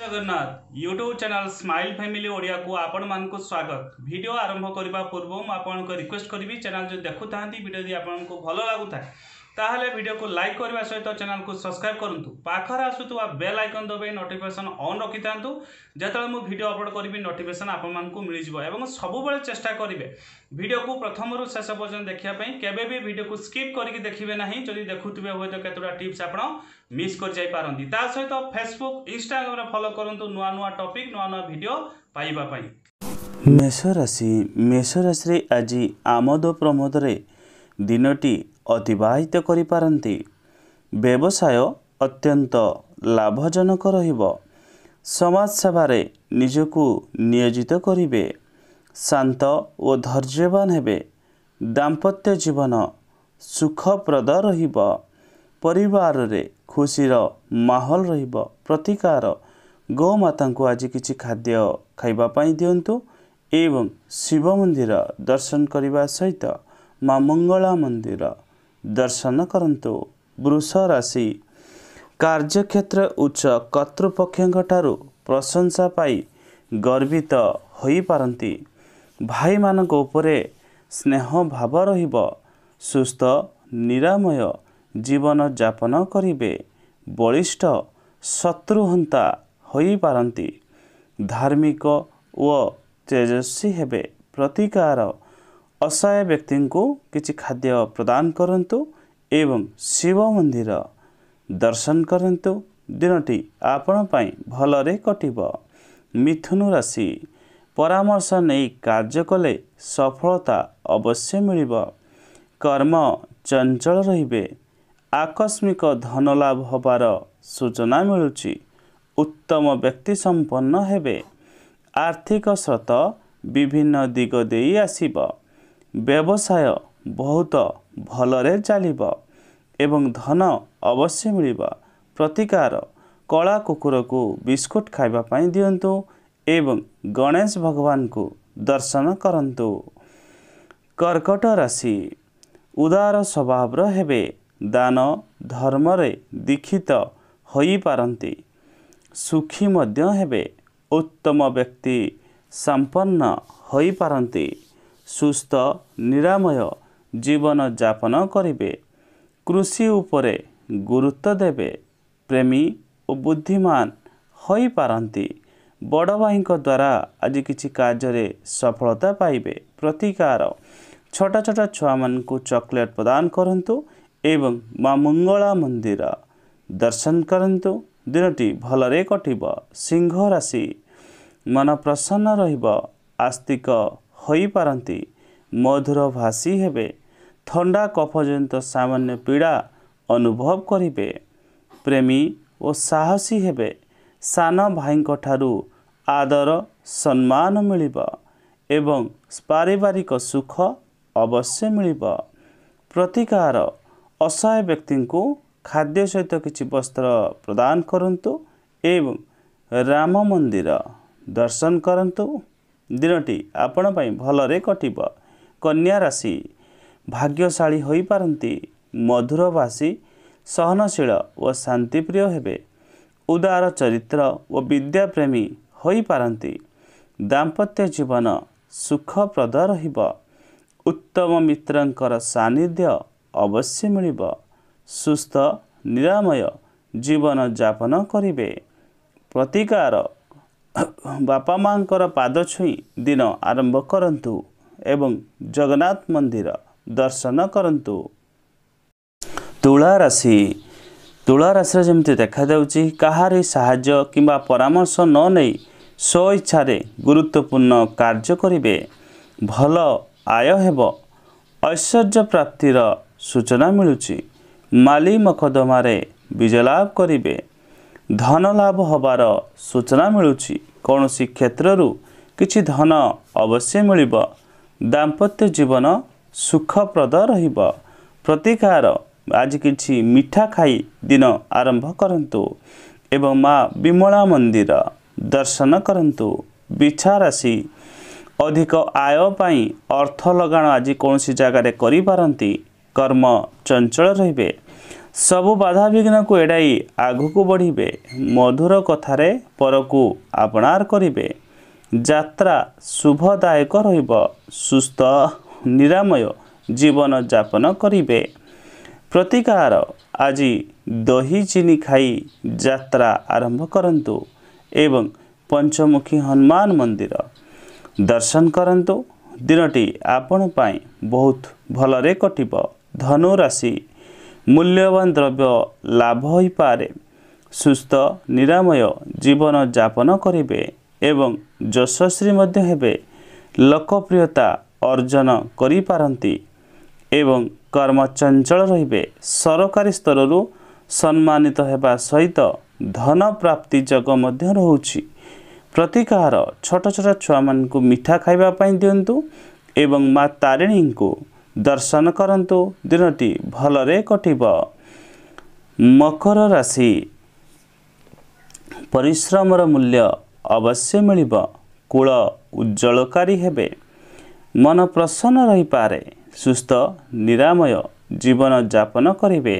Jagannath YouTube channel smile family Odia को आपण मान को स्वागत वीडियो आरंभ करने पूर्व मुझे रिक्वेस्ट करी चैनल जो देखु था भिडी आपको भल लगुता है ତାହେଲେ ଭିଡ଼ିଓକୁ ଲାଇକ୍ କରିବା ସହିତ ଚ୍ୟାନେଲକୁ ସବସ୍କ୍ରାଇବ୍ କରନ୍ତୁ ପାଖରେ ଆସୁଥିବା ବେଲ୍ ଆଇକନ୍ ଦବାଇ ନୋଟିଫିକେସନ୍ ଅନ୍ ରଖିଥାନ୍ତୁ ଯେତେବେଳେ ମୁଁ ଭିଡ଼ିଓ ଅପଲୋଡ଼ କରିବି ନୋଟିଫିକେସନ୍ ଆପଣମାନଙ୍କୁ ମିଳିଯିବ ଏବଂ ସବୁବେଳେ ଚେଷ୍ଟା କରିବେ ଭିଡ଼ିଓକୁ ପ୍ରଥମରୁ ଶେଷ ପର୍ଯ୍ୟନ୍ତ ଦେଖିବା ପାଇଁ କେବେ ବି ଭିଡ଼ିଓକୁ ସ୍କିପ୍ କରିକି ଦେଖିବେ ନାହିଁ ଯଦି ଦେଖୁଥିବେ ହୁଏତ କେତେଟା ଟିପ୍ସ ଆପଣ ମିସ୍ କରିଯାଇପାରନ୍ତି ତା ସହିତ ଫେସବୁକ୍ ଇନଷ୍ଟାଗ୍ରାମରେ ଫଲୋ କରନ୍ତୁ ନୂଆ ନୂଆ ଟପିକ୍ ନୂଆ ନୂଆ ଭିଡ଼ିଓ ପାଇବା ପାଇଁ ମେଷ ରାଶି ମେଷ ରାଶିରେ ଆଜି ଆମୋଦ ପ୍ରମୋଦରେ ଦିନଟି ଅତିବାହିତ କରିପାରନ୍ତି ବ୍ୟବସାୟ ଅତ୍ୟନ୍ତ ଲାଭଜନକ ରହିବ ସମାଜସେବାରେ ନିଜକୁ ନିୟୋଜିତ କରିବେ ଶାନ୍ତ ଓ ଧୈର୍ଯ୍ୟବାନ ହେବେ ଦାମ୍ପତ୍ୟ ଜୀବନ ସୁଖପ୍ରଦ ରହିବ ପରିବାରରେ ଖୁସିର ମାହୋଲ ରହିବ ପ୍ରତିକାର ଗୋମାତାଙ୍କୁ ଆଜି କିଛି ଖାଦ୍ୟ ଖାଇବା ପାଇଁ ଦିଅନ୍ତୁ ଏବଂ ଶିବ ମନ୍ଦିର ଦର୍ଶନ କରିବା ସହିତ ମା ମଙ୍ଗଳା ମନ୍ଦିର ଦର୍ଶନ କରନ୍ତୁ ବୃଷ ରାଶି କାର୍ଯ୍ୟକ୍ଷେତ୍ର ଉଚ୍ଚ କର୍ତ୍ତୃପକ୍ଷଙ୍କଠାରୁ ପ୍ରଶଂସା ପାଇ ଗର୍ବିତ ହୋଇପାରନ୍ତି ଭାଇମାନଙ୍କ ଉପରେ ସ୍ନେହ ଭାବ ରହିବ ସୁସ୍ଥ ନିରାମୟ ଜୀବନଯାପନ କରିବେ ବଳିଷ୍ଠ ଶତ୍ରୁହନ୍ତା ହୋଇପାରନ୍ତି ଧାର୍ମିକ ଓ ତେଜସ୍ୱୀ ହେବେ ପ୍ରତିକାର ଅସହାୟ ବ୍ୟକ୍ତିଙ୍କୁ କିଛି ଖାଦ୍ୟ ପ୍ରଦାନ କରନ୍ତୁ ଏବଂ ଶିବ ମନ୍ଦିର ଦର୍ଶନ କରନ୍ତୁ ଦିନଟି ଆପଣ ପାଇଁ ଭଲରେ କଟିବ ମିଥୁନୁ ରାଶି ପରାମର୍ଶ ନେଇ କାର୍ଯ୍ୟ କଲେ ସଫଳତା ଅବଶ୍ୟ ମିଳିବ କର୍ମ ଚଞ୍ଚଳ ରହିବେ ଆକସ୍ମିକ ଧନଲାଭ ହେବାର ସୂଚନା ମିଳୁଛି ଉତ୍ତମ ବ୍ୟକ୍ତି ସମ୍ପନ୍ନ ହେବେ ଆର୍ଥିକ ସ୍ରୋତ ବିଭିନ୍ନ ଦିଗ ଦେଇ ଆସିବ ବ୍ୟବସାୟ ବହୁତ ଭଲରେ ଚାଲିବ ଏବଂ ଧନ ଅବଶ୍ୟ ମିଳିବ ପ୍ରତିକାର କଳା କୁକୁରକୁ ବିସ୍କୁଟ୍ ଖାଇବା ପାଇଁ ଦିଅନ୍ତୁ ଏବଂ ଗଣେଶ ଭଗବାନଙ୍କୁ ଦର୍ଶନ କରନ୍ତୁ କର୍କଟ ରାଶି ଉଦାର ସ୍ୱଭାବର ହେବେ ଦାନ ଧର୍ମରେ ଦୀକ୍ଷିତ ହୋଇପାରନ୍ତି ସୁଖୀ ମଧ୍ୟ ହେବେ ଉତ୍ତମ ବ୍ୟକ୍ତି ସମ୍ପନ୍ନ ହୋଇପାରନ୍ତି ସୁସ୍ଥ ନିରାମୟ ଜୀବନଯାପନ କରିବେ କୃଷି ଉପରେ ଗୁରୁତ୍ୱ ଦେବେ ପ୍ରେମୀ ଓ ବୁଦ୍ଧିମାନ ହୋଇପାରନ୍ତି ବଡ଼ ଭାଇଙ୍କ ଦ୍ୱାରା ଆଜି କିଛି କାର୍ଯ୍ୟରେ ସଫଳତା ପାଇବେ ପ୍ରତିକାର ଛୋଟ ଛୋଟ ଛୁଆମାନଙ୍କୁ ଚକୋଲେଟ୍ ପ୍ରଦାନ କରନ୍ତୁ ଏବଂ ମା ମଙ୍ଗଳା ମନ୍ଦିର ଦର୍ଶନ କରନ୍ତୁ ଦିନଟି ଭଲରେ କଟିବ ସିଂହ ରାଶି ମନ ପ୍ରସନ୍ନ ରହିବ ଆସ୍ତିକ ହୋଇପାରନ୍ତି ମଧୁର ଭାଷୀ ହେବେ ଥଣ୍ଡା କଫଜନିତ ସାମାନ୍ୟ ପୀଡ଼ା ଅନୁଭବ କରିବେ ପ୍ରେମୀ ଓ ସାହସୀ ହେବେ ସାନ ଭାଇଙ୍କଠାରୁ ଆଦର ସମ୍ମାନ ମିଳିବ ଏବଂ ପାରିବାରିକ ସୁଖ ଅବଶ୍ୟ ମିଳିବ ପ୍ରତିକାର ଅସହାୟ ବ୍ୟକ୍ତିଙ୍କୁ ଖାଦ୍ୟ ସହିତ କିଛି ବସ୍ତ୍ର ପ୍ରଦାନ କରନ୍ତୁ ଏବଂ ରାମ ମନ୍ଦିର ଦର୍ଶନ କରନ୍ତୁ ଦିନଟି ଆପଣ ପାଇଁ ଭଲରେ କଟିବ କନ୍ୟା ରାଶି ଭାଗ୍ୟଶାଳୀ ହୋଇପାରନ୍ତି ମଧୁରଭାଷୀ ସହନଶୀଳ ଓ ଶାନ୍ତିପ୍ରିୟ ହେବେ ଉଦାର ଚରିତ୍ର ଓ ବିଦ୍ୟାପ୍ରେମୀ ହୋଇପାରନ୍ତି ଦାମ୍ପତ୍ୟ ଜୀବନ ସୁଖପ୍ରଦ ରହିବ ଉତ୍ତମ ମିତ୍ରଙ୍କର ସାନ୍ନିଧ୍ୟ ଅବଶ୍ୟ ମିଳିବ ସୁସ୍ଥ ନିରାମୟ ଜୀବନଯାପନ କରିବେ ପ୍ରତିକାର ବାପା ମାଆଙ୍କର ପାଦ ଛୁଇଁ ଦିନ ଆରମ୍ଭ କରନ୍ତୁ ଏବଂ ଜଗନ୍ନାଥ ମନ୍ଦିର ଦର୍ଶନ କରନ୍ତୁ ତୁଳାରାଶି ତୁଳାରାଶିରେ ଯେମିତି ଦେଖାଯାଉଛି କାହାରି ସାହାଯ୍ୟ କିମ୍ବା ପରାମର୍ଶ ନ ନେଇ ସ୍ୱ ଇଚ୍ଛାରେ ଗୁରୁତ୍ୱପୂର୍ଣ୍ଣ କାର୍ଯ୍ୟ କରିବେ ଭଲ ଆୟ ହେବ ଐଶ୍ୱର୍ଯ୍ୟ ପ୍ରାପ୍ତିର ସୂଚନା ମିଳୁଛି ମାଲି ମକଦ୍ଦମାରେ ଲାଭ କରିବେ ଧନ ଲାଭ ହେବାର ସୂଚନା ମିଳୁଛି କୌଣସି କ୍ଷେତ୍ରରୁ କିଛି ଧନ ଅବଶ୍ୟ ମିଳିବ ଦାମ୍ପତ୍ୟ ଜୀବନ ସୁଖପ୍ରଦ ରହିବ ପ୍ରତିକାର ଆଜି କିଛି ମିଠା ଖାଇ ଦିନ ଆରମ୍ଭ କରନ୍ତୁ ଏବଂ ମା ବିମଳା ମନ୍ଦିର ଦର୍ଶନ କରନ୍ତୁ ବିଛା ରାଶି ଅଧିକ ଆୟ ପାଇଁ ଅର୍ଥ ଲଗାଣ ଆଜି କୌଣସି ଜାଗାରେ କରିପାରନ୍ତି କର୍ମ ଚଞ୍ଚଳ ରହିବେ ସବୁ ବାଧାବିଘ୍ନକୁ ଏଡ଼ାଇ ଆଗକୁ ବଢ଼ିବେ ମଧୁର କଥାରେ ପରକୁ ଆପଣାର କରିବେ ଯାତ୍ରା ଶୁଭଦାୟକ ରହିବ ସୁସ୍ଥ ନିରାମୟ ଜୀବନଯାପନ କରିବେ ପ୍ରତିକାର ଆଜି ଦହି ଚିନି ଖାଇ ଯାତ୍ରା ଆରମ୍ଭ କରନ୍ତୁ ଏବଂ ପଞ୍ଚମୁଖୀ ହନୁମାନ ମନ୍ଦିର ଦର୍ଶନ କରନ୍ତୁ ଦିନଟି ଆପଣ ପାଇଁ ବହୁତ ଭଲରେ କଟିବ ଧନୁରାଶି ମୂଲ୍ୟବାନ ଦ୍ରବ୍ୟ ଲାଭ ହୋଇପାରେ ସୁସ୍ଥ ନିରାମୟ ଜୀବନ ଯାପନ କରିବେ ଏବଂ ଯଶସ୍ୱୀ ମଧ୍ୟ ହେବେ ଲୋକପ୍ରିୟତା ଅର୍ଜନ କରିପାରନ୍ତି ଏବଂ କର୍ମଚଞ୍ଚଳ ରହିବେ ସରକାରୀ ସ୍ତରରୁ ସମ୍ମାନିତ ହେବା ସହିତ ଧନ ପ୍ରାପ୍ତି ଯୋଗ ମଧ୍ୟ ରହୁଛି ପ୍ରତିକାର ଛୋଟ ଛୋଟ ଛୁଆମାନଙ୍କୁ ମିଠା ଖାଇବା ପାଇଁ ଦିଅନ୍ତୁ ଏବଂ ମା' ତାରିଣୀଙ୍କୁ ଦର୍ଶନ କରନ୍ତୁ ଦିନଟି ଭଲରେ କଟିବ ମକର ରାଶି ପରିଶ୍ରମର ମୂଲ୍ୟ ଅବଶ୍ୟ ମିଳିବ କୂଳ ଉଜ୍ଜଳକାରୀ ହେବେ ମନ ପ୍ରସନ୍ନ ରହିପାରେ ସୁସ୍ଥ ନିରାମୟ ଜୀବନଯାପନ କରିବେ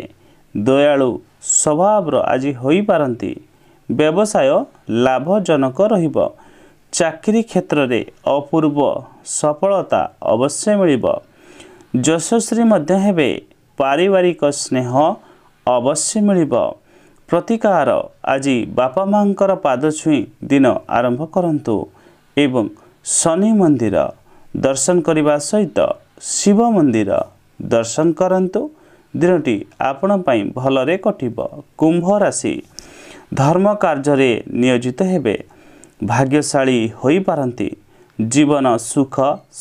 ଦୟାଳୁ ସ୍ୱଭାବର ଆଜି ହୋଇପାରନ୍ତି ବ୍ୟବସାୟ ଲାଭଜନକ ରହିବ ଚାକିରି କ୍ଷେତ୍ରରେ ଅପୂର୍ବ ସଫଳତା ଅବଶ୍ୟ ମିଳିବ ଯଶସ୍ୱୀ ମଧ୍ୟ ହେବେ ପାରିବାରିକ ସ୍ନେହ ଅବଶ୍ୟ ମିଳିବ ପ୍ରତିକାର ଆଜି ବାପା ମାଆଙ୍କର ପାଦ ଛୁଇଁ ଦିନ ଆରମ୍ଭ କରନ୍ତୁ ଏବଂ ଶନି ମନ୍ଦିର ଦର୍ଶନ କରିବା ସହିତ ଶିବ ମନ୍ଦିର ଦର୍ଶନ କରନ୍ତୁ ଦିନଟି ଆପଣ ପାଇଁ ଭଲରେ କଟିବ କୁମ୍ଭ ରାଶି ଧର୍ମ କାର୍ଯ୍ୟରେ ନିୟୋଜିତ ହେବେ ଭାଗ୍ୟଶାଳୀ ହୋଇପାରନ୍ତି ଜୀବନ ସୁଖ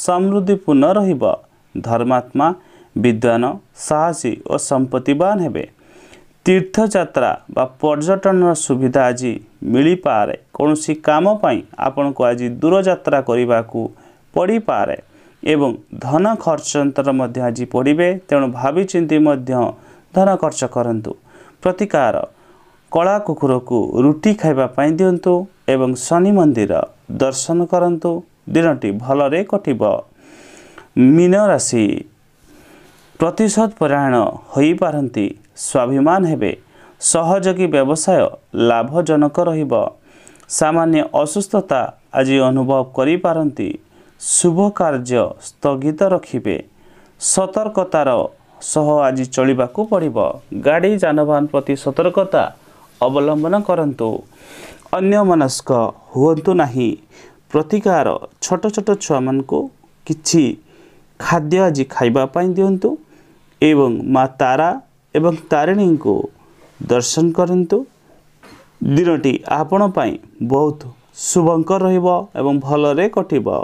ସମୃଦ୍ଧିପୂର୍ଣ୍ଣ ରହିବ ଧର୍ମାତ୍ମା ବିଦ୍ୱାନ ସାହସୀ ଓ ସମ୍ପତ୍ତିବାନ ହେବେ ତୀର୍ଥଯାତ୍ରା ବା ପର୍ଯ୍ୟଟନର ସୁବିଧା ଆଜି ମିଳିପାରେ କୌଣସି କାମ ପାଇଁ ଆପଣଙ୍କୁ ଆଜି ଦୂରଯାତ୍ରା କରିବାକୁ ପଡ଼ିପାରେ ଏବଂ ଧନ ଖର୍ଚ୍ଚନ୍ତର ମଧ୍ୟ ଆଜି ପଡ଼ିବେ ତେଣୁ ଭାବିଚିନ୍ତି ମଧ୍ୟ ଧନ ଖର୍ଚ୍ଚ କରନ୍ତୁ ପ୍ରତିକାର କଳା କୁକୁରକୁ ରୁଟି ଖାଇବା ପାଇଁ ଦିଅନ୍ତୁ ଏବଂ ଶନି ମନ୍ଦିର ଦର୍ଶନ କରନ୍ତୁ ଦିନଟି ଭଲରେ କଟିବ ମୀନ ରାଶି ପ୍ରତିଶୋଧ ପରାୟଣ ହୋଇପାରନ୍ତି ସ୍ୱାଭିମାନ ହେବେ ସହଯୋଗୀ ବ୍ୟବସାୟ ଲାଭଜନକ ରହିବ ସାମାନ୍ୟ ଅସୁସ୍ଥତା ଆଜି ଅନୁଭବ କରିପାରନ୍ତି ଶୁଭ କାର୍ଯ୍ୟ ସ୍ଥଗିତ ରଖିବେ ସତର୍କତାର ସହ ଆଜି ଚଳିବାକୁ ପଡ଼ିବ ଗାଡ଼ି ଯାନବାହନ ପ୍ରତି ସତର୍କତା ଅବଲମ୍ବନ କରନ୍ତୁ ଅନ୍ୟମନସ୍କ ହୁଅନ୍ତୁ ନାହିଁ ପ୍ରତିକାର ଛୋଟ ଛୋଟ ଛୁଆମାନଙ୍କୁ କିଛି ଖାଦ୍ୟ ଆଜି ଖାଇବା ପାଇଁ ଦିଅନ୍ତୁ ଏବଂ ମା ତାରା ଏବଂ ତାରିଣୀଙ୍କୁ ଦର୍ଶନ କରନ୍ତୁ ଦିନଟି ଆପଣ ପାଇଁ ବହୁତ ଶୁଭଙ୍କର ରହିବ ଏବଂ ଭଲରେ କଟିବ